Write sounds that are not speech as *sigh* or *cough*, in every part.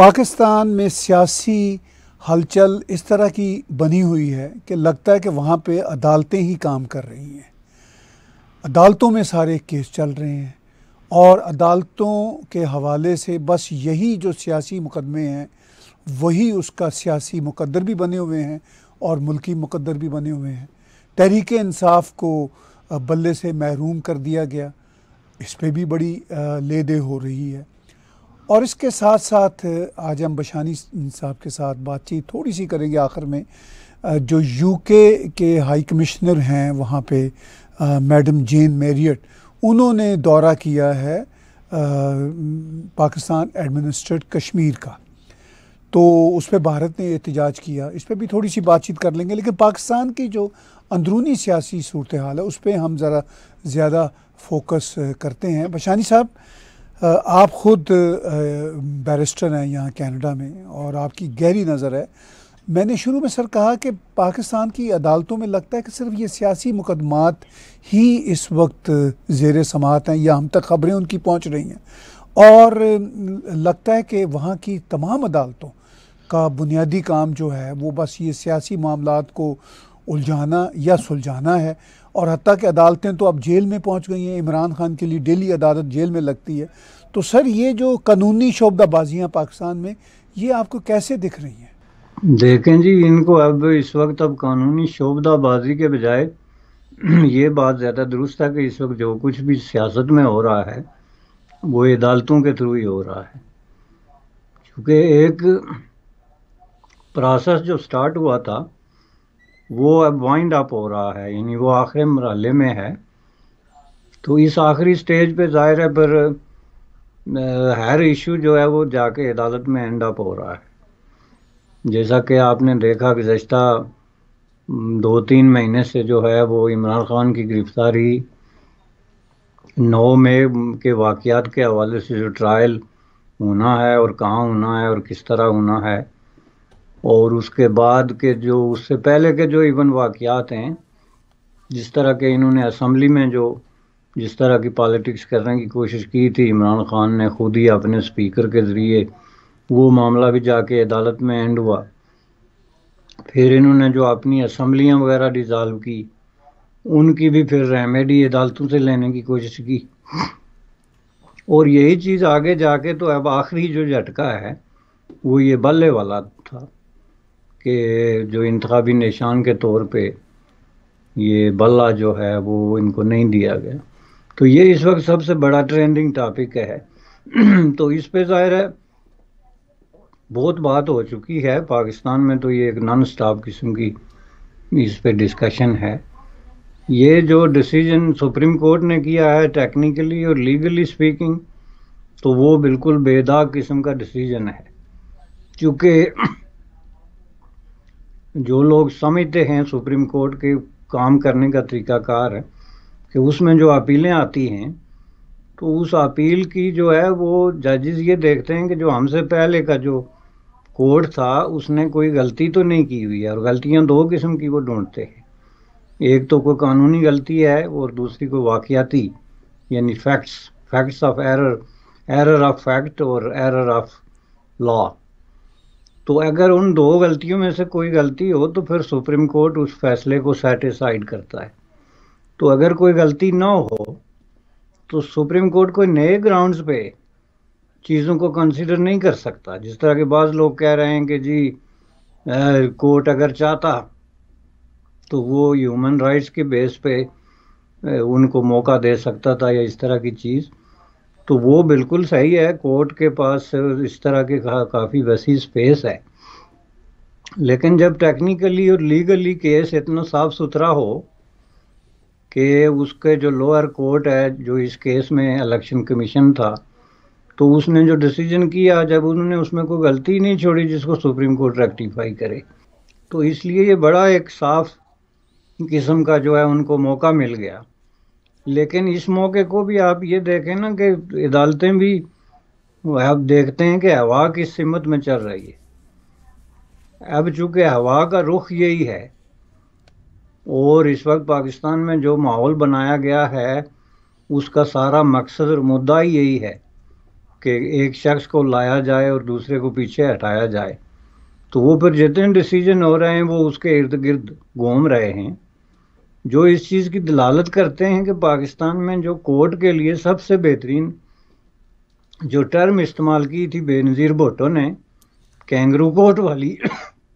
पाकिस्तान में सियासी हलचल इस तरह की बनी हुई है कि लगता है कि वहाँ पे अदालतें ही काम कर रही हैं अदालतों में सारे केस चल रहे हैं और अदालतों के हवाले से बस यही जो सियासी मुकदमे हैं वही उसका सियासी मुकद्दर भी बने हुए हैं और मुल्की मुकद्दर भी बने हुए हैं तहरीक इंसाफ को बल्ले से महरूम कर दिया गया इस पर भी बड़ी लेदे हो रही है और इसके साथ साथ आज हम बशानी साहब के साथ बातचीत थोड़ी सी करेंगे आखिर में जो यूके के हाई कमिश्नर हैं वहाँ पे मैडम जेन मेरियट उन्होंने दौरा किया है पाकिस्तान एडमिनिस्ट्रेट कश्मीर का तो उस पर भारत ने एहतजाज किया इस पर भी थोड़ी सी बातचीत कर लेंगे लेकिन पाकिस्तान की जो अंदरूनी सियासी सूरत हाल है उस पर हम ज़रा ज़्यादा फोकस करते हैं बशानी साहब आप खुद बैरिस्टर हैं यहाँ कनाडा में और आपकी गहरी नज़र है मैंने शुरू में सर कहा कि पाकिस्तान की अदालतों में लगता है कि सिर्फ ये सियासी मुकदमात ही इस वक्त जेर समात हैं या हम तक खबरें उनकी पहुँच रही हैं और लगता है कि वहाँ की तमाम अदालतों का बुनियादी काम जो है वो बस ये सियासी मामला को उलझाना या सुलझाना है और हती कि अदालतें तो अब जेल में पहुंच गई हैं इमरान खान के लिए डेली अदालत जेल में लगती है तो सर ये जो कानूनी शोबदाबाजियाँ पाकिस्तान में ये आपको कैसे दिख रही हैं देखें जी इनको अब इस वक्त अब कानूनी शोबदाबाजी के बजाय *clears throat* ये बात ज़्यादा दुरुस्त है कि इस वक्त जो कुछ भी सियासत में हो रहा है वो अदालतों के थ्रू ही हो रहा है क्योंकि एक प्रोसेस जो स्टार्ट हुआ था वो अब वाइंड अप हो रहा है यानी वो आखिरी मरहले में है तो इस आखिरी स्टेज पे जाहिर है पर हर इशू जो है वो जाके अदालत में एंड अप हो रहा है जैसा कि आपने देखा गुजशत दो तीन महीने से जो है वो इमरान खान की गिरफ्तारी नौ मई के वाक़ के हवाले से जो ट्रायल होना है और कहाँ होना है और किस तरह होना है और उसके बाद के जो उससे पहले के जो इवन वाक़ात हैं जिस तरह के इन्होंने असम्बली में जो जिस तरह की पॉलिटिक्स करने की कोशिश की थी इमरान खान ने खुद ही अपने स्पीकर के ज़रिए वो मामला भी जाके अदालत में एंड हुआ फिर इन्होंने जो अपनी असम्बलियाँ वगैरह डिज़ाल्व की उनकी भी फिर रेमेडी अदालतों से लेने की कोशिश की और यही चीज़ आगे जाके तो अब आखिरी जो झटका है वो ये बल्ले वाला था कि जो इंतबी निशान के तौर पे ये बल्ला जो है वो इनको नहीं दिया गया तो ये इस वक्त सबसे बड़ा ट्रेंडिंग टॉपिक है *clears throat* तो इस पे ज़ाहिर है बहुत बात हो चुकी है पाकिस्तान में तो ये एक नॉन स्टॉप किस्म की इस पे डिस्कशन है ये जो डिसीजन सुप्रीम कोर्ट ने किया है टेक्निकली और लीगली स्पीकिंग तो वो बिल्कुल बेदाग किस्म का डिसीजन है क्योंकि जो लोग समझते हैं सुप्रीम कोर्ट के काम करने का तरीकाकार है कि उसमें जो अपीलें आती हैं तो उस अपील की जो है वो जजेस ये देखते हैं कि जो हमसे पहले का जो कोर्ट था उसने कोई गलती तो नहीं की हुई है और गलतियां दो किस्म की वो ढूंढते हैं एक तो कोई कानूनी गलती है और दूसरी कोई वाकियाती यानी facts facts of error error of fact और एरर ऑफ लॉ तो अगर उन दो गलतियों में से कोई गलती हो तो फिर सुप्रीम कोर्ट उस फैसले को सेटिसाइड करता है तो अगर कोई गलती ना हो तो सुप्रीम कोर्ट कोई नए ग्राउंड्स पे चीज़ों को कंसिडर नहीं कर सकता जिस तरह के बाद लोग कह रहे हैं कि जी कोर्ट अगर चाहता तो वो ह्यूमन राइट्स के बेस पे उनको मौका दे सकता था या इस तरह की चीज़ तो वो बिल्कुल सही है कोर्ट के पास इस तरह के का, काफ़ी वसी स्पेस है लेकिन जब टेक्निकली और लीगली केस इतना साफ सुथरा हो कि उसके जो लोअर कोर्ट है जो इस केस में इलेक्शन कमीशन था तो उसने जो डिसीजन किया जब उन्होंने उसमें कोई गलती नहीं छोड़ी जिसको सुप्रीम कोर्ट रेक्टिफाई करे तो इसलिए ये बड़ा एक साफ किस्म का जो है उनको मौका मिल गया लेकिन इस मौके को भी आप ये देखें ना कि अदालतें भी आप देखते हैं कि हवा किस सिमत में चल रही है अब चूंकि हवा का रुख यही है और इस वक्त पाकिस्तान में जो माहौल बनाया गया है उसका सारा मकसद और मुद्दा ही यही है कि एक शख्स को लाया जाए और दूसरे को पीछे हटाया जाए तो वो फिर जितने डिसीजन हो रहे हैं वो उसके इर्द गिर्द घूम रहे हैं जो इस चीज़ की दलालत करते हैं कि पाकिस्तान में जो कोर्ट के लिए सबसे बेहतरीन जो टर्म इस्तेमाल की थी बेनज़ीर भुट्टो ने कैंगरू कोर्ट वाली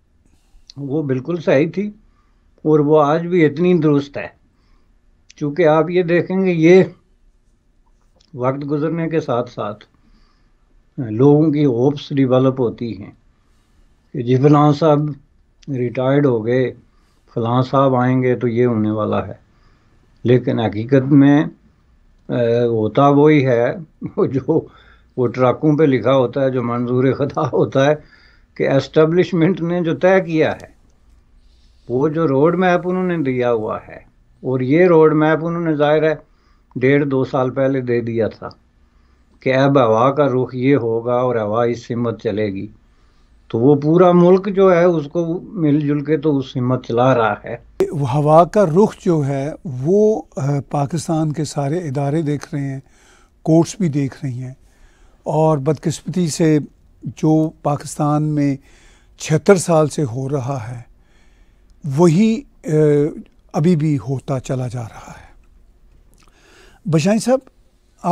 *coughs* वो बिल्कुल सही थी और वो आज भी इतनी दुरुस्त है क्योंकि आप ये देखेंगे ये वक्त गुजरने के साथ साथ लोगों की होप्स डिवेलप होती हैं कि जी साहब रिटायर्ड हो गए फलां साहब आएंगे तो ये होने वाला है लेकिन हकीकत में होता वही है वो जो वो ट्रकों पे लिखा होता है जो मंजूर खदा होता है कि एस्टेब्लिशमेंट ने जो तय किया है वो जो रोड मैप उन्होंने दिया हुआ है और ये रोड मैप उन्होंने ज़ाहिर है डेढ़ दो साल पहले दे दिया था कि अब हवा का रुख ये होगा और हवा इस हिम्मत चलेगी तो वो पूरा मुल्क जो है उसको मिलजुल के तो उस हिम्मत चला रहा है हवा का रुख जो है वो पाकिस्तान के सारे इदारे देख रहे हैं कोर्ट्स भी देख रही हैं और बदकस्मती से जो पाकिस्तान में छिहत्तर साल से हो रहा है वही अभी भी होता चला जा रहा है बशाई साहब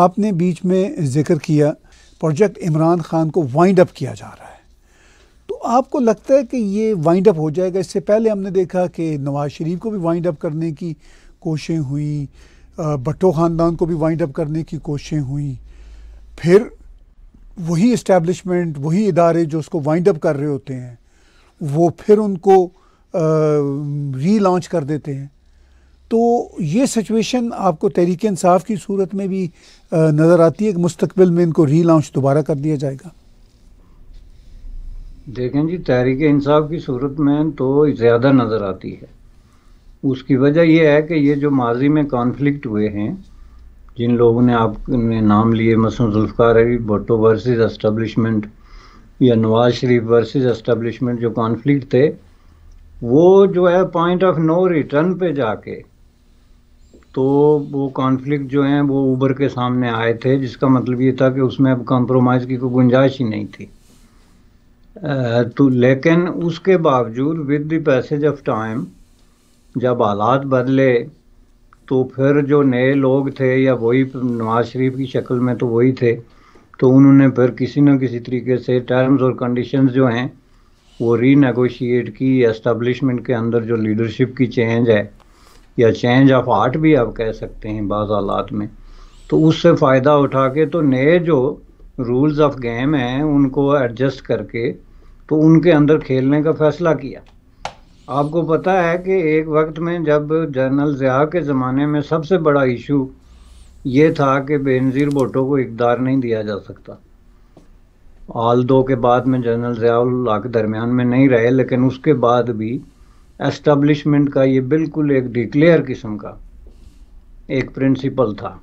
आपने बीच में ज़िक्र किया प्रोजेक्ट इमरान खान को वाइंड अप किया जा रहा है आपको लगता है कि ये वाइंड अप हो जाएगा इससे पहले हमने देखा कि नवाज शरीफ को भी वाइंड अप करने की कोशिशें हुई भट्टो ख़ानदान को भी वाइंड अप करने की कोशिशें हुई फिर वही इस्टेब्लिशमेंट वही इदारे जो उसको वाइंड अप कर रहे होते हैं वो फिर उनको री लॉन्च कर देते हैं तो ये सिचुएशन आपको तहरीक इंसाफ की सूरत में भी नज़र आती है कि मुस्तबिल में इनको री लॉन्च दोबारा कर दिया जाएगा देखें जी तहरीक इंसाफ की सूरत में तो ज़्यादा नज़र आती है उसकी वजह यह है कि ये जो माजी में कॉन्फ्लिक्ट हुए हैं जिन लोगों ने आपने नाम लिए मसू जुल्फ़ार अली भुट्टो वर्सेस इस्टबलिशमेंट या नवाज शरीफ वर्सेस इस्टबलिशमेंट जो कॉन्फ्लिक्ट थे वो जो है पॉइंट ऑफ नो रिटर्न पे जाके तो वो कॉन्फ्लिक्ट जो हैं वो उबर के सामने आए थे जिसका मतलब ये था कि उसमें अब कॉम्प्रोमाइज़ की कोई गुंजाइश ही नहीं थी तो लेकिन उसके बावजूद with the passage of time जब हालात बदले तो फिर जो नए लोग थे या वही नवाज शरीफ की शक्ल में तो वही थे तो उन्होंने फिर किसी न किसी तरीके से टर्म्स और कंडीशंस जो हैं वो रीनेगोशिएट की एस्टबलिशमेंट के अंदर जो लीडरशिप की चेंज है या चेंज ऑफ हार्ट भी आप कह सकते हैं बाज़ हालात में तो उससे फ़ायदा उठा के तो नए जो रूल्स ऑफ गेम हैं उनको एडजस्ट करके तो उनके अंदर खेलने का फैसला किया आपको पता है कि एक वक्त में जब जनरल ज़िया के ज़माने में सबसे बड़ा इशू ये था कि बेनज़ीर भुट्टो को इकदार नहीं दिया जा सकता आल दो के बाद में जनरल ज़िया के दरमियान में नहीं रहे लेकिन उसके बाद भी एस्टब्लिशमेंट का ये बिल्कुल एक डिक्लेयर किस्म का एक प्रिंसिपल था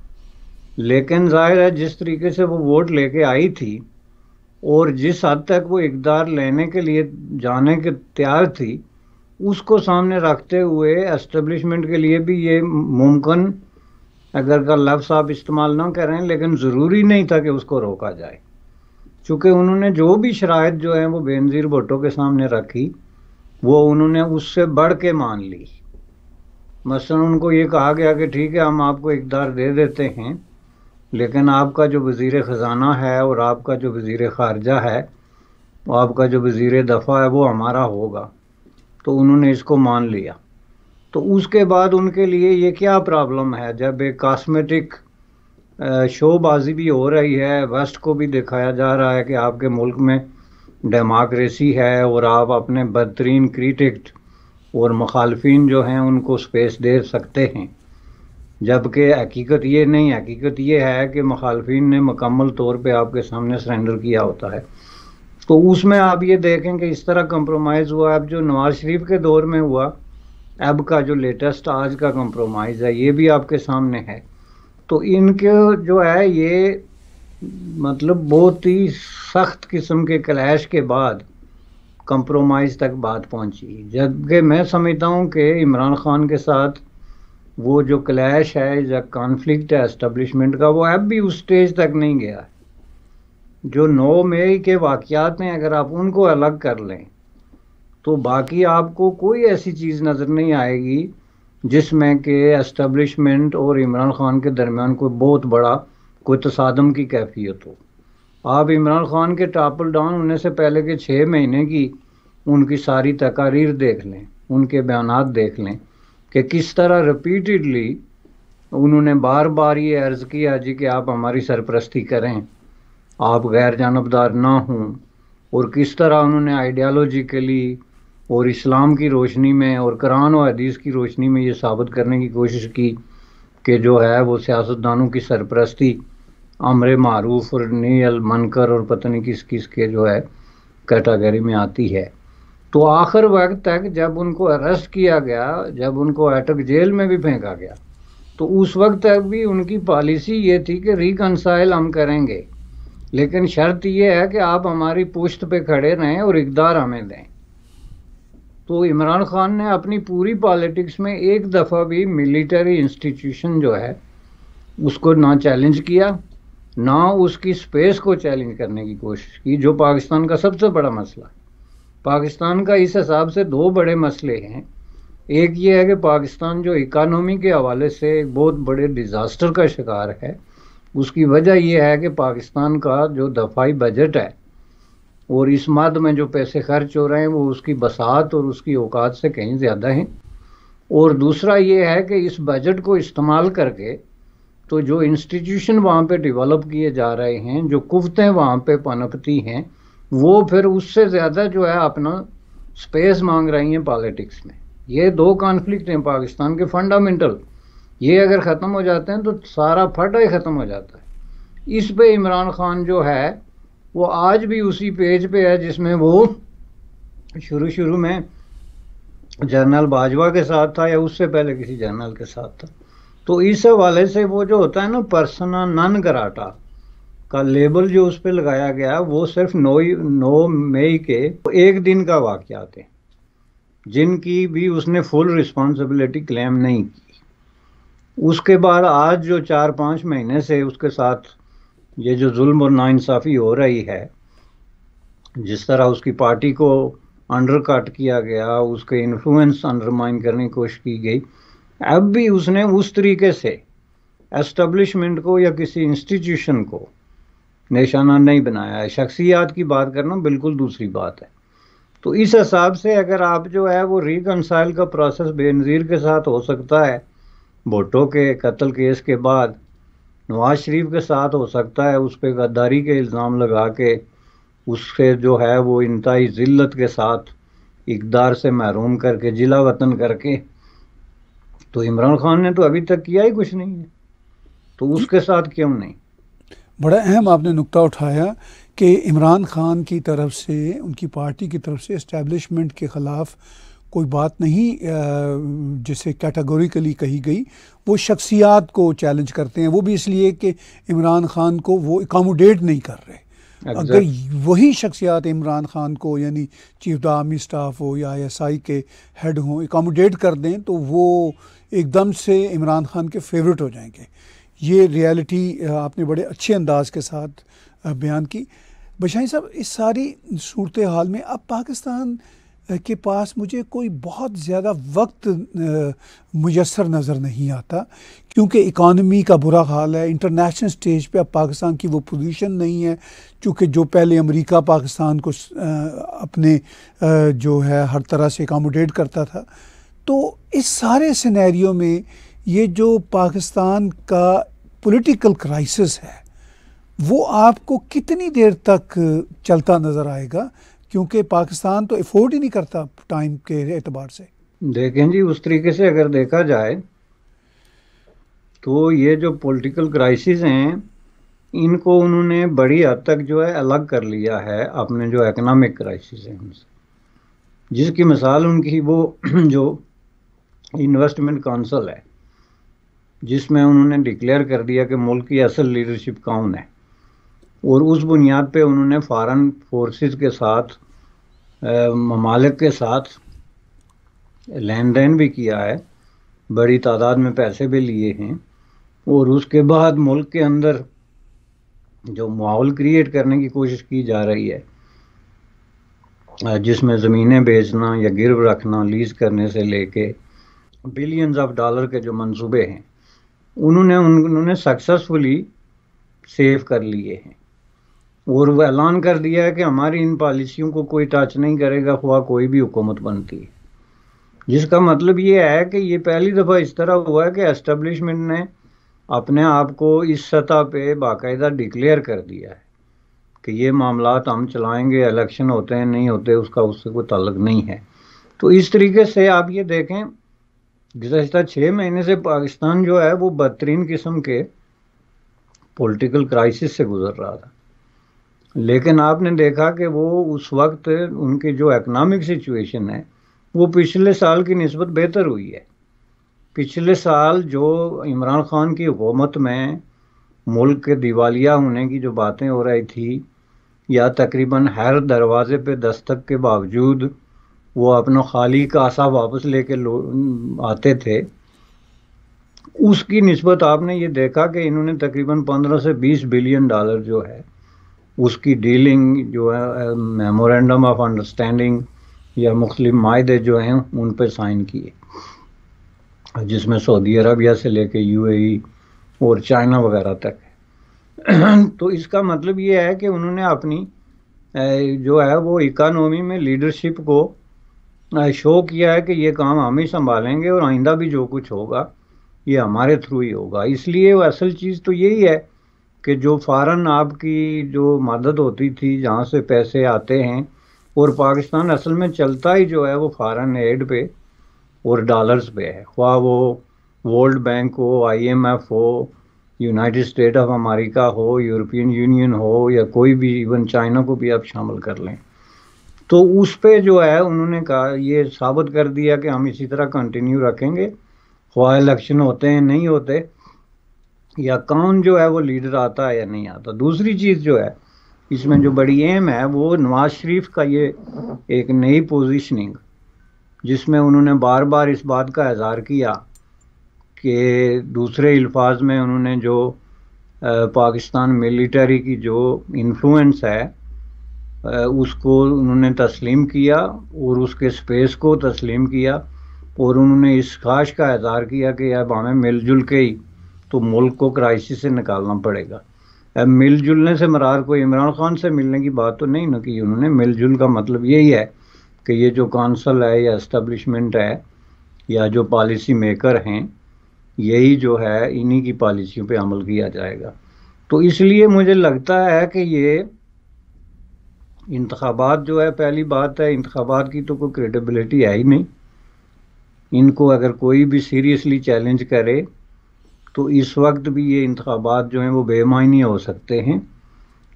लेकिन जाहिर है जिस तरीके से वो वोट लेके आई थी और जिस हद तक वो इकदार लेने के लिए जाने के तैयार थी उसको सामने रखते हुए एस्टेब्लिशमेंट के लिए भी ये मुमकिन अगर का लफ्स आप इस्तेमाल ना करें लेकिन ज़रूरी नहीं था कि उसको रोका जाए चूँकि उन्होंने जो भी शरात जो है वो बेनज़ीर भुट्टो के सामने रखी वो उन्होंने उससे बढ़ के मान ली मसलन उनको ये कहा गया कि ठीक है हम आपको इकदार दे देते हैं लेकिन आपका जो वज़ी ख़जाना है और आपका जो वज़ी ख़ारजा है और आपका जो वज़ी दफ़ा है वो हमारा होगा तो उन्होंने इसको मान लिया तो उसके बाद उनके लिए ये क्या प्रॉब्लम है जब एक कास्मेटिक शोबाजी भी हो रही है वेस्ट को भी दिखाया जा रहा है कि आपके मुल्क में डेमोक्रेसी है और आप अपने बदतरीन क्रिटिक और मुखालफन जो हैं उनको स्पेस दे सकते हैं जबकि हकीकत ये नहीं हकीकत ये है कि मुखालफी ने मकम्मल तौर पर आपके सामने सरेंडर किया होता है तो उसमें आप ये देखें कि इस तरह कंप्रोमाइज़ हुआ अब जो नवाज शरीफ के दौर में हुआ अब का जो लेटेस्ट आज का कंप्रोमाइज़ है ये भी आपके सामने है तो इनके जो है ये मतलब बहुत ही सख्त किस्म के क्लैश के बाद कंप्रोमाइज़ तक बात पहुंची जबकि मैं समझता हूं कि इमरान खान के साथ वो जो क्लैश है या कॉन्फ्लिक्ट है इस्टबलिशमेंट का वो अब भी उस स्टेज तक नहीं गया जो नौ मई के वाक़ात हैं अगर आप उनको अलग कर लें तो बाकी आपको कोई ऐसी चीज़ नज़र नहीं आएगी जिसमें कि इस्टबलिशमेंट और इमरान खान के दरमियान कोई बहुत बड़ा कोई तसादम की कैफियत हो आप इमरान खान के टापल डाउन होने से पहले के छः महीने की उनकी सारी तकारीर देख लें उनके बयान देख लें कि किस तरह रिपीटेडली उन्होंने बार बार ये अर्ज़ किया जी कि आप हमारी सरपरस्ती करें आप गैर जानबदार ना हों और किस तरह उन्होंने आइडियालॉजिकली और इस्लाम की रोशनी में और कुरान और हदीस की रोशनी में ये साबित करने की कोशिश की कि जो है वो सियासतदानों की सरपरस्ती अमर मारूफ और नील मनकर और पत्नी किस किस के जो है कैटागरी में आती है तो आखिर वक्त तक जब उनको अरेस्ट किया गया जब उनको अटक जेल में भी फेंका गया तो उस वक्त तक भी उनकी पॉलिसी ये थी कि रिकनसाइल हम करेंगे लेकिन शर्त यह है कि आप हमारी पुश्त पे खड़े रहें और इकदार हमें दें तो इमरान खान ने अपनी पूरी पॉलिटिक्स में एक दफ़ा भी मिलिट्री इंस्टीट्यूशन जो है उसको ना चैलेंज किया ना उसकी स्पेस को चैलेंज करने की कोशिश की जो पाकिस्तान का सबसे बड़ा मसला है पाकिस्तान का इस हिसाब से दो बड़े मसले हैं एक ये है कि पाकिस्तान जो इकानमी के हवाले से एक बहुत बड़े डिज़ास्टर का शिकार है उसकी वजह यह है कि पाकिस्तान का जो दफाई बजट है और इस मद में जो पैसे खर्च हो रहे हैं वो उसकी बसात और उसकी औकात से कहीं ज़्यादा हैं और दूसरा ये है कि इस बजट को इस्तेमाल करके तो जो इंस्टीट्यूशन वहाँ पे डेवलप किए जा रहे हैं जो कुवतें वहाँ पे पनपती हैं वो फिर उससे ज़्यादा जो है अपना स्पेस मांग रही हैं पॉलिटिक्स में ये दो कॉन्फ्लिक्ट हैं पाकिस्तान के फंडामेंटल ये अगर ख़त्म हो जाते हैं तो सारा फटा ही ख़त्म हो जाता है इस पे इमरान खान जो है वो आज भी उसी पेज पे है जिसमें वो शुरू शुरू में जनरल बाजवा के साथ था या उससे पहले किसी जनरल के साथ था तो इस हवाले से वो जो होता है ना पर्सनल नन कराटा का लेबल जो उस पर लगाया गया वो सिर्फ नौ नौ मई के एक दिन का वाक़ात है जिनकी भी उसने फुल रिस्पॉन्सिबिलिटी क्लेम नहीं की उसके बाद आज जो चार पाँच महीने से उसके साथ ये जो जुल्म और नाइंसाफ़ी हो रही है जिस तरह उसकी पार्टी को अंडरकट किया गया उसके इन्फ्लुएंस अंडरमाइन करने की कोशिश की गई अब भी उसने उस तरीके से एस्टेब्लिशमेंट को या किसी इंस्टीट्यूशन को निशाना नहीं बनाया है शख्सियात की बात करना बिल्कुल दूसरी बात है तो इस हिसाब से अगर आप जो है वो रिकनसाइल का प्रोसेस बेनज़ीर के साथ हो सकता है भुट्टो के कत्ल केस के बाद नवाज शरीफ के साथ हो सकता है उस पर गद्दारी के इल्ज़ाम लगा के उससे जो है वो इंतई जिल्लत के साथ इकदार से महरूम करके जिला वतन करके तो इमरान खान ने तो अभी तक किया ही कुछ नहीं है तो उसके साथ क्यों नहीं बड़ा अहम आपने नुक्ता उठाया कि इमरान खान की तरफ से उनकी पार्टी की तरफ से इस्टेबलिशमेंट के ख़िलाफ़ कोई बात नहीं जिसे कैटेगोरिकली कही गई वो शख्सियात को चैलेंज करते हैं वो भी इसलिए कि इमरान खान को वो एकोमोडेट नहीं कर रहे अगर वही शख्सियात इमरान खान को यानी चीफ आर्मी स्टाफ हो या आई के हेड हों एकोमोडेट कर दें तो वो एकदम से इमरान खान के फेवरेट हो जाएंगे ये रियलिटी आपने बड़े अच्छे अंदाज के साथ बयान की बशाई साहब इस सारी सूरत हाल में अब पाकिस्तान के पास मुझे कोई बहुत ज़्यादा वक्त मुयसर नज़र नहीं आता क्योंकि इकानमी का बुरा हाल है इंटरनेशनल स्टेज पे अब पाकिस्तान की वो पोजीशन नहीं है क्योंकि जो पहले अमेरिका पाकिस्तान को अपने जो है हर तरह से एकामोडेट करता था तो इस सारे सिनेरियो में ये जो पाकिस्तान का पॉलिटिकल क्राइसिस है वो आपको कितनी देर तक चलता नज़र आएगा क्योंकि पाकिस्तान तो अफोर्ड ही नहीं करता टाइम के एतबार से देखें जी उस तरीके से अगर देखा जाए तो ये जो पॉलिटिकल क्राइसिस हैं इनको उन्होंने बड़ी हद तक जो है अलग कर लिया है अपने जो इकोनॉमिक क्राइसिस हैं उनसे जिसकी मिसाल उनकी वो *clears throat* जो इन्वेस्टमेंट काउंसिल है जिसमें उन्होंने डिक्लेयर कर दिया कि मुल्क की असल लीडरशिप कौन है और उस बुनियाद पे उन्होंने फ़ारन फोर्सेस के साथ ममालिक के साथ लेन देन भी किया है बड़ी तादाद में पैसे भी लिए हैं और उसके बाद मुल्क के अंदर जो माहौल क्रिएट करने की कोशिश की जा रही है जिसमें ज़मीनें बेचना या गिरव रखना लीज करने से लेके बिलियंस ऑफ डॉलर के जो मंसूबे हैं उन्होंने उन्होंने सक्सेसफुली सेव कर लिए हैं और वो ऐलान कर दिया है कि हमारी इन पॉलिसियों को कोई टच नहीं करेगा हुआ कोई भी हुकूमत बनती है जिसका मतलब ये है कि ये पहली दफ़ा इस तरह हुआ है कि एस्टेब्लिशमेंट ने अपने आप को इस सतह पे बाकायदा डिक्लेयर कर दिया है कि ये मामला हम चलाएंगे इलेक्शन होते हैं नहीं होते उसका उससे कोई ताल्लुक नहीं है तो इस तरीके से आप ये देखें गुजशत छः महीने से पाकिस्तान जो है वो बदतरीन किस्म के पॉलिटिकल क्राइसिस से गुजर रहा था लेकिन आपने देखा कि वो उस वक्त उनकी जो इकनॉमिक सिचुएशन है वो पिछले साल की नस्बत बेहतर हुई है पिछले साल जो इमरान खान की हुकूमत में मुल्क के दिवालिया होने की जो बातें हो रही थी या तकरीबन हर दरवाज़े पे दस्तक के बावजूद वो अपना खाली कासा वापस लेके आते थे उसकी नस्बत आपने ये देखा कि इन्होंने तकरीबन 15 से 20 बिलियन डॉलर जो है उसकी डीलिंग जो है मेमोरेंडम ऑफ अंडरस्टैंडिंग या मुख्तलिफ माहे जो हैं उन पर साइन किए जिसमें सऊदी अरबिया से लेके यूएई और चाइना वगैरह तक है तो इसका मतलब ये है कि उन्होंने अपनी जो है वो इकानोमी में लीडरशिप को शो किया है कि ये काम हम ही संभालेंगे और आइंदा भी जो कुछ होगा ये हमारे थ्रू ही होगा इसलिए वो असल चीज़ तो यही है कि जो फ़ारन आपकी जो मदद होती थी जहाँ से पैसे आते हैं और पाकिस्तान असल में चलता ही जो है वो फ़ारन एड पे और डॉलर्स पे है ख्वा वो वर्ल्ड बैंक हो आईएमएफ हो यूनाइटेड स्टेट ऑफ अमेरिका हो यूरोपियन यूनियन हो या कोई भी इवन चाइना को भी आप शामिल कर लें तो उस पर जो है उन्होंने कहा ये साबित कर दिया कि हम इसी तरह कंटिन्यू रखेंगे ख्वाह इलेक्शन होते हैं नहीं होते या कौन जो है वो लीडर आता है या नहीं आता दूसरी चीज़ जो है इसमें जो बड़ी एम है वो नवाज शरीफ का ये एक नई पोजिशनिंग जिसमें उन्होंने बार बार इस बात का इजहार किया कि दूसरे अल्फाज में उन्होंने जो पाकिस्तान मिलिट्री की जो इन्फ्लुएंस है उसको उन्होंने तस्लीम किया और उसके स्पेस को तस्लीम किया और उन्होंने इस खाश का इजहार किया कि अब हमें मिलजुल के ही तो मुल्क को क्राइसिस से निकालना पड़ेगा अब मिलजुलने से मरार कोई इमरान खान से मिलने की बात तो नहीं ना कि उन्होंने मिलजुल का मतलब यही है कि ये जो कौंसल है या इस्टबलिशमेंट है या जो पॉलिसी मेकर हैं यही जो है इन्हीं की पॉलिसियों पे अमल किया जाएगा तो इसलिए मुझे लगता है कि ये इंतबात जो है पहली बात है इंतबात की तो कोई क्रेडिबिलिटी है ही नहीं इनको अगर कोई भी सीरियसली चैलेंज करे तो इस वक्त भी ये इंतबात जो हैं वो बेमानी हो सकते हैं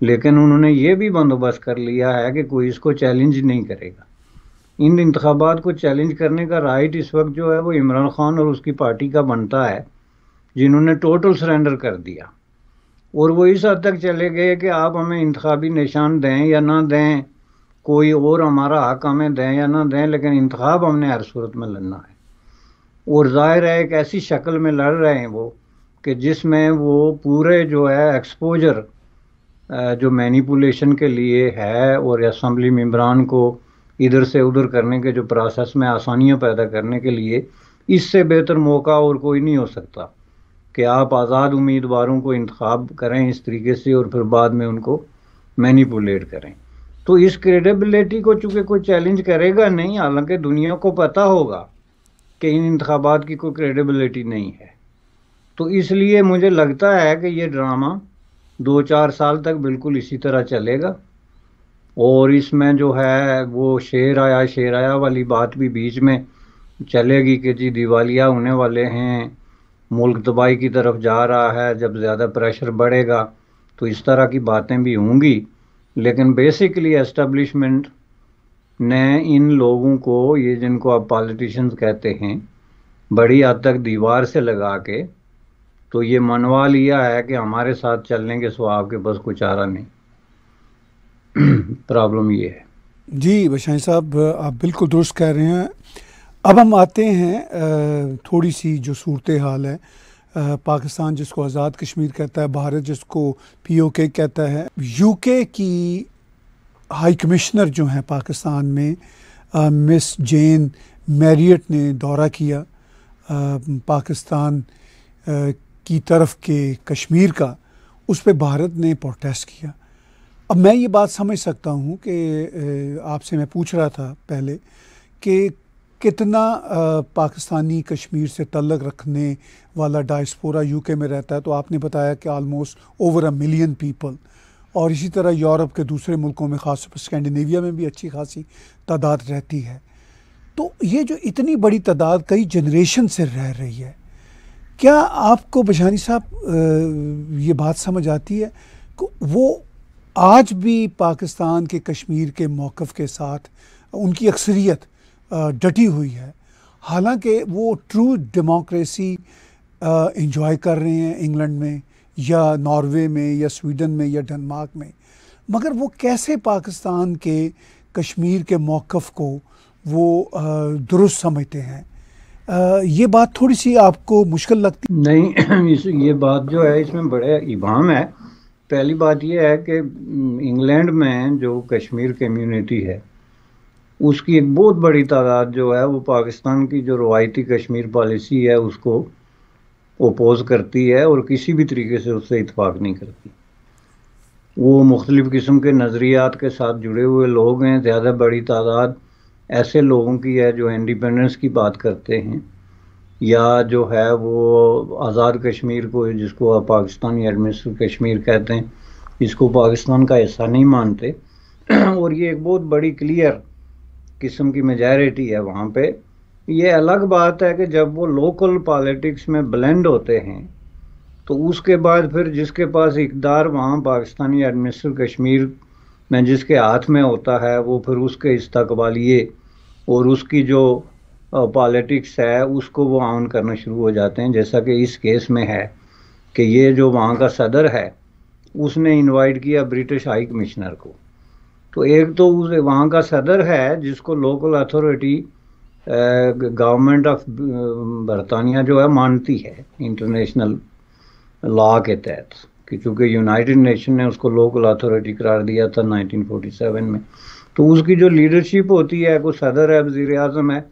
लेकिन उन्होंने ये भी बंदोबस्त कर लिया है कि कोई इसको चैलेंज नहीं करेगा इन इंतबात को चैलेंज करने का राइट इस वक्त जो है वो इमरान खान और उसकी पार्टी का बनता है जिन्होंने टोटल सरेंडर कर दिया और वो इस हद तक चले गए कि आप हमें इंतबी निशान दें या ना दें कोई और हमारा हक हमें दें या ना दें लेकिन इंतखब हमने हर सूरत में लड़ना है और ज़ाहिर है एक ऐसी शक्ल में लड़ रहे हैं वो कि जिसमें वो पूरे जो है एक्सपोजर जो मैनिपुलेशन के लिए है और असम्बली मम्बरान को इधर से उधर करने के जो प्रोसेस में आसानियाँ पैदा करने के लिए इससे बेहतर मौका और कोई नहीं हो सकता कि आप आज़ाद उम्मीदवारों को इंतखब करें इस तरीके से और फिर बाद में उनको मैनिपुलेट करें तो इस क्रेडिबिलिटी को चूँकि कोई चैलेंज करेगा नहीं हालांकि दुनिया को पता होगा कि इन इंतबात की कोई क्रेडिबिलिटी नहीं है तो इसलिए मुझे लगता है कि ये ड्रामा दो चार साल तक बिल्कुल इसी तरह चलेगा और इसमें जो है वो शेर आया शेर आया वाली बात भी बीच में चलेगी कि जी दिवालिया होने वाले हैं मुल्क दबाई की तरफ जा रहा है जब ज़्यादा प्रेशर बढ़ेगा तो इस तरह की बातें भी होंगी लेकिन बेसिकली एस्टेब्लिशमेंट ने इन लोगों को ये जिनको आप पॉलिटिशियंस कहते हैं बड़ी हद तक दीवार से लगा के तो ये मनवा लिया है कि हमारे साथ चलने के सो आपके बस कुछ चारा नहीं प्रॉब्लम *clears throat* ये है जी बशाई साहब आप बिल्कुल दुरुस्त कह रहे हैं अब हम आते हैं थोड़ी सी जो सूरत हाल है पाकिस्तान जिसको आज़ाद कश्मीर कहता है भारत जिसको पीओके कहता है यूके की हाई कमिश्नर जो हैं पाकिस्तान में मिस जेन मैरियट ने दौरा किया पाकिस्तान की तरफ के कश्मीर का उस पर भारत ने प्रोटेस्ट किया अब मैं ये बात समझ सकता हूँ कि आपसे मैं पूछ रहा था पहले कि कितना पाकिस्तानी कश्मीर से तलक रखने वाला डायस्पोरा यूके में रहता है तो आपने बताया कि almost over a million people और इसी तरह यूरोप के दूसरे मुल्कों में खास पर स्कैंडिनेविया में भी अच्छी खासी तादाद रहती है तो ये जो इतनी बड़ी तादाद कई जनरेशन से रह रही है क्या आपको बशानी साहब ये बात समझ आती है कि वो आज भी पाकिस्तान के कश्मीर के मौक़ के साथ उनकी अक्सरियत डटी हुई है हालांकि वो ट्रू डेमोक्रेसी इंजॉय कर रहे हैं इंग्लैंड में या नॉर्वे में या स्वीडन में या डेनमार्क में मगर वो कैसे पाकिस्तान के कश्मीर के मौक़ को वो दुरुस्त समझते हैं आ, ये बात थोड़ी सी आपको मुश्किल लगती नहीं *clears throat* इस ये बात जो है इसमें बड़े इबाम है पहली बात यह है कि इंग्लैंड में जो कश्मीर कम्युनिटी है उसकी एक बहुत बड़ी तादाद जो है वो पाकिस्तान की जो रवायती कश्मीर पॉलिसी है उसको ओपोज करती है और किसी भी तरीके से उससे इतफाक़ नहीं करती वो मुख्तलिफ़ किस्म के नज़रियात के साथ जुड़े हुए लोग हैं ज़्यादा बड़ी तादाद ऐसे लोगों की है जो इंडिपेंडेंस की बात करते हैं या जो है वो आज़ाद कश्मीर को जिसको आप पाकिस्तानी एडमिनिस्टर कश्मीर कहते हैं इसको पाकिस्तान का हिस्सा नहीं मानते *clears throat* और ये एक बहुत बड़ी क्लियर किस्म की मेजॉरिटी है वहाँ पे ये अलग बात है कि जब वो लोकल पॉलिटिक्स में ब्लेंड होते हैं तो उसके बाद फिर जिसके पास इकदार वहाँ पाकिस्तानी एडमिनिस्टर कश्मीर में जिसके हाथ में होता है वो फिर उसके इस्तकबालिए और उसकी जो पॉलिटिक्स है उसको वो ऑन करना शुरू हो जाते हैं जैसा कि इस केस में है कि ये जो वहाँ का सदर है उसने इनवाइट किया ब्रिटिश हाई कमिश्नर को तो एक तो उस वहाँ का सदर है जिसको लोकल अथॉरिटी गवर्नमेंट ऑफ बरतानिया जो है मानती है इंटरनेशनल लॉ के तहत कि चूँकि यूनाइटेड नेशन ने उसको लोकल अथॉरिटी करार दिया था 1947 में तो उसकी जो लीडरशिप होती है कोई सदर है वजीर अजम है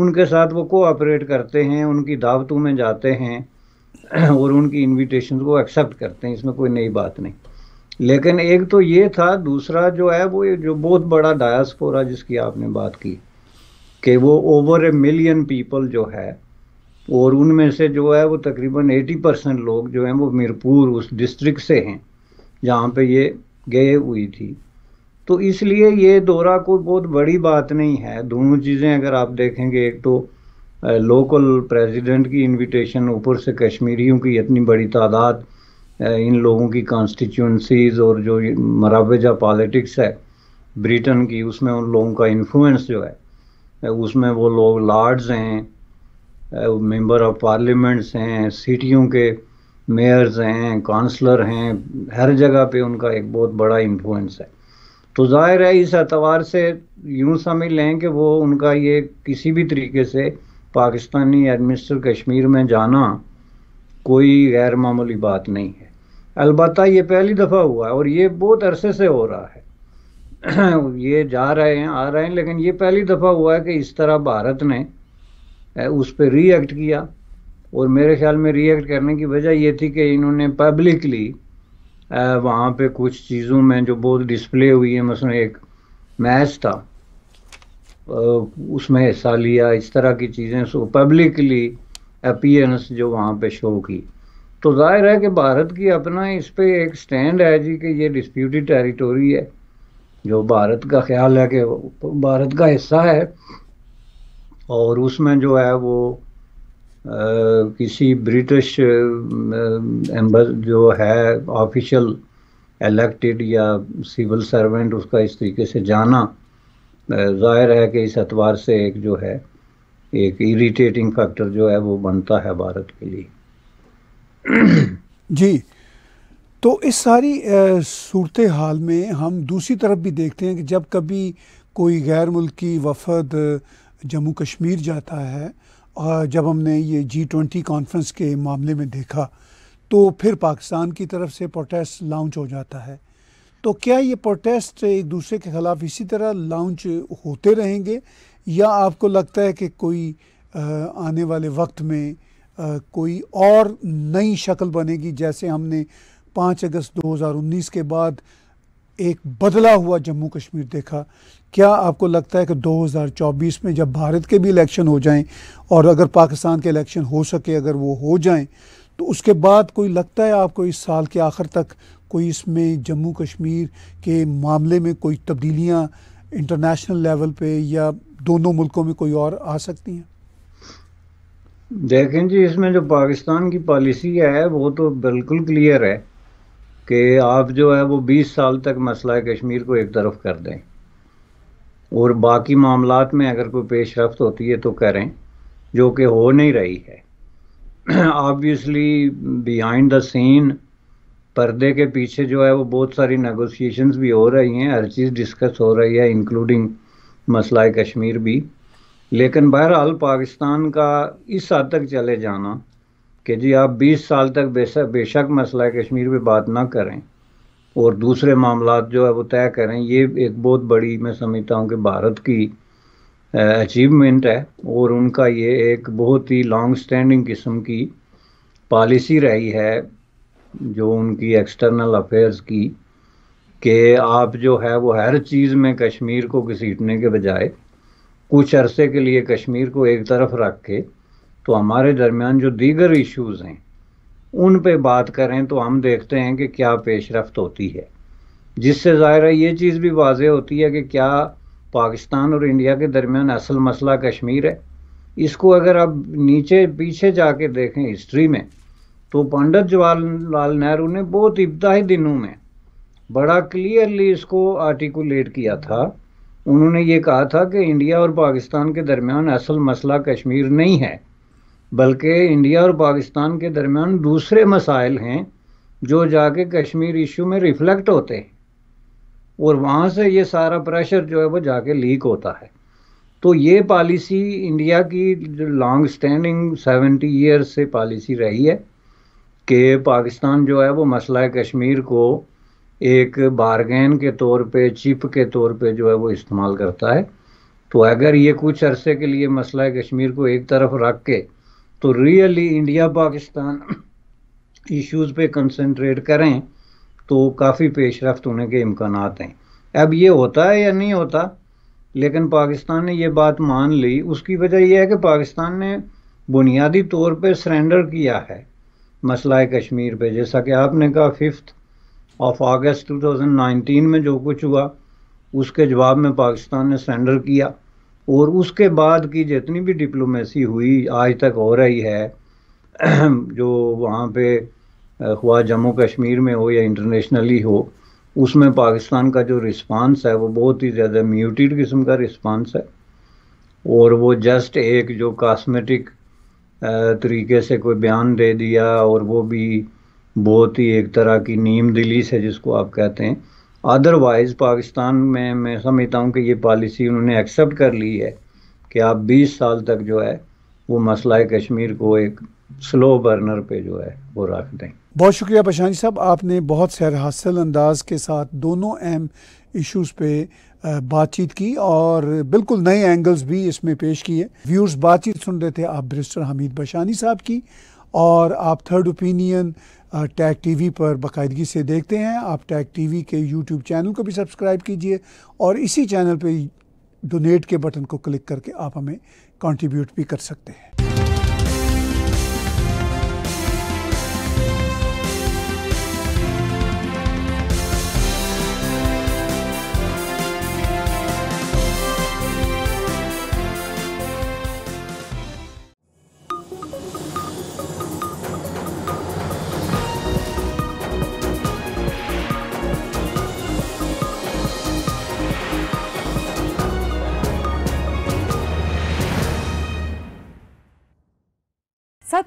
उनके साथ वो कोऑपरेट करते हैं उनकी दावतों में जाते हैं और उनकी इनविटेशन को एक्सेप्ट करते हैं इसमें कोई नई बात नहीं लेकिन एक तो ये था दूसरा जो है वो जो बहुत बड़ा डायस्पोरा जिसकी आपने बात की कि वो ओवर ए मिलियन पीपल जो है और उनमें से जो है वो तकरीबन 80 परसेंट लोग जो हैं वो मीरपुर उस डिस्ट्रिक्ट से हैं जहाँ पे ये गए हुई थी तो इसलिए ये दौरा कोई बहुत बड़ी बात नहीं है दोनों चीज़ें अगर आप देखेंगे एक तो लोकल प्रेसिडेंट की इनविटेशन ऊपर से कश्मीरियों की इतनी बड़ी तादाद इन लोगों की कॉन्स्टिट्यूंसीज और जो मरावजा पॉलिटिक्स है ब्रिटेन की उसमें उन लोगों का इन्फ्लुएंस जो है उसमें वो लोग लॉर्ड्स हैं मेंबर ऑफ पार्लियामेंट्स हैं सिटियों के मेयर्स हैं काउंसलर हैं हर जगह पे उनका एक बहुत बड़ा इन्फ्लुएंस है तो जाहिर है इस एतवार से यूँ समझ लें कि वो उनका ये किसी भी तरीके से पाकिस्तानी एडमिनिस्टर कश्मीर में जाना कोई गैर मामूली बात नहीं है अलबत् ये पहली दफ़ा हुआ है और ये बहुत अरसे से हो रहा है *clears throat* ये जा रहे हैं आ रहे हैं लेकिन ये पहली दफ़ा हुआ है कि इस तरह भारत ने उस पर रिएक्ट किया और मेरे ख्याल में रिएक्ट करने की वजह ये थी कि इन्होंने पब्लिकली वहाँ पे कुछ चीज़ों में जो बहुत डिस्प्ले हुई है मसलन एक मैच था उसमें हिस्सा लिया इस तरह की चीज़ें सो पब्लिकली अपियरेंस जो वहाँ पे शो की तो जाहिर है कि भारत की अपना इस पर एक स्टैंड है जी कि ये डिस्प्यूटेड टेरिटोरी है जो भारत का ख्याल है कि भारत का हिस्सा है और उसमें जो है वो आ, किसी ब्रिटिश एम्ब जो है ऑफिशियल इलेक्टेड या सिविल सर्वेंट उसका इस तरीके से जाना जाहिर है कि इस अतबार से एक जो है एक इरिटेटिंग फैक्टर जो है वो बनता है भारत के लिए *clears throat* जी तो इस सारी सूरत हाल में हम दूसरी तरफ भी देखते हैं कि जब कभी कोई गैर मुल्की वफद जम्मू कश्मीर जाता है और जब हमने ये जी ट्वेंटी कॉन्फ्रेंस के मामले में देखा तो फिर पाकिस्तान की तरफ से प्रोटेस्ट लॉन्च हो जाता है तो क्या ये प्रोटेस्ट एक दूसरे के ख़िलाफ़ इसी तरह लॉन्च होते रहेंगे या आपको लगता है कि कोई आने वाले वक्त में कोई और नई शक्ल बनेगी जैसे हमने पाँच अगस्त 2019 के बाद एक बदला हुआ जम्मू कश्मीर देखा क्या आपको लगता है कि 2024 में जब भारत के भी इलेक्शन हो जाएं और अगर पाकिस्तान के इलेक्शन हो सके अगर वो हो जाएं तो उसके बाद कोई लगता है आपको इस साल के आखिर तक कोई इसमें जम्मू कश्मीर के मामले में कोई तब्दीलियाँ इंटरनेशनल लेवल पे या दोनों मुल्कों में कोई और आ सकती हैं देखें जी इसमें जो पाकिस्तान की पॉलिसी है वो तो बिल्कुल क्लियर है कि आप जो है वो 20 साल तक मसला कश्मीर को एक तरफ कर दें और बाकी मामला में अगर कोई पेशरफ होती है तो करें जो कि हो नहीं रही है ऑब्वियसली बिहाइंड द सीन पर्दे के पीछे जो है वो बहुत सारी नेगोशिएशंस भी हो रही हैं हर चीज़ डिस्कस हो रही है इंक्लूडिंग मसला कश्मीर भी लेकिन बहरहाल पाकिस्तान का इस हद तक चले जाना कि जी आप 20 साल तक बेशक बेशक मसला कश्मीर पे बात ना करें और दूसरे मामला जो है वो तय करें ये एक बहुत बड़ी मैं समझता हूँ कि भारत की अचीवमेंट है और उनका ये एक बहुत ही लॉन्ग स्टैंडिंग किस्म की पॉलिसी रही है जो उनकी एक्सटर्नल अफेयर्स की कि आप जो है वो हर चीज़ में कश्मीर को घसीटने के बजाय कुछ अरसे के लिए कश्मीर को एक तरफ रख के तो हमारे दरमियान जो दीगर इश्यूज़ हैं उन पे बात करें तो हम देखते हैं कि क्या पेशरफ होती है जिससे ज़ाहिर है ये चीज़ भी वाजह होती है कि क्या पाकिस्तान और इंडिया के दरमियान असल मसला कश्मीर है इसको अगर आप नीचे पीछे जाके देखें हिस्ट्री में तो पंडित जवाहरलाल नेहरू ने बहुत इब्तदाई दिनों में बड़ा क्लियरली इसको आर्टिकुलेट किया था उन्होंने ये कहा था कि इंडिया और पाकिस्तान के दरमियान असल मसला कश्मीर नहीं है बल्कि इंडिया और पाकिस्तान के दरमियान दूसरे मसाइल हैं जो जाके कश्मीर इशू में रिफ्लेक्ट होते हैं और वहाँ से ये सारा प्रेशर जो है वो जाके लीक होता है तो ये पॉलिसी इंडिया की जो लॉन्ग स्टैंडिंग सेवेंटी ईयर से पॉलिसी रही है कि पाकिस्तान जो है वो मसला कश्मीर को एक बारगेन के तौर पे चिप के तौर पे जो है वो इस्तेमाल करता है तो अगर ये कुछ अरसे के लिए मसला कश्मीर को एक तरफ रख के तो रियली इंडिया पाकिस्तान इश्यूज़ पे कंसंट्रेट करें तो काफ़ी पेशरफ होने के इम्कान हैं अब ये होता है या नहीं होता लेकिन पाकिस्तान ने ये बात मान ली उसकी वजह यह है कि पाकिस्तान ने बुनियादी तौर पर सरेंडर किया है मसला कश्मीर पे जैसा कि आपने कहा फिफ्थ ऑफ अगस्त 2019 में जो कुछ हुआ उसके जवाब में पाकिस्तान ने सरेंडर किया और उसके बाद की जितनी भी डिप्लोमेसी हुई आज तक हो रही है *clears throat* जो वहाँ पे हुआ जम्मू कश्मीर में हो या इंटरनेशनली हो उसमें पाकिस्तान का जो रिस्पांस है वो बहुत ही ज़्यादा म्यूटेड किस्म का रिस्पांस है और वो जस्ट एक जो कॉस्मेटिक तरीके से कोई बयान दे दिया और वो भी बहुत ही एक तरह की नीम दिली से जिसको आप कहते हैं अदरवाइज़ पाकिस्तान में मैं समझता हूँ कि ये पॉलिसी उन्होंने एक्सेप्ट कर ली है कि आप 20 साल तक जो है वो मसला कश्मीर को एक स्लो बर्नर पे जो है वो रख दें बहुत शुक्रिया पशानी साहब आपने बहुत सैर हासिल अंदाज के साथ दोनों अहम इश्यूज़ पे बातचीत की और बिल्कुल नए एंगल्स भी इसमें पेश किए व्यूर्स बातचीत सुन रहे थे आप ब्रिस्टर हमीद बशानी साहब की और आप थर्ड ओपिनियन टैग टीवी पर बाकायदगी से देखते हैं आप टैग टीवी के यूट्यूब चैनल को भी सब्सक्राइब कीजिए और इसी चैनल पे डोनेट के बटन को क्लिक करके आप हमें कंट्रीब्यूट भी कर सकते हैं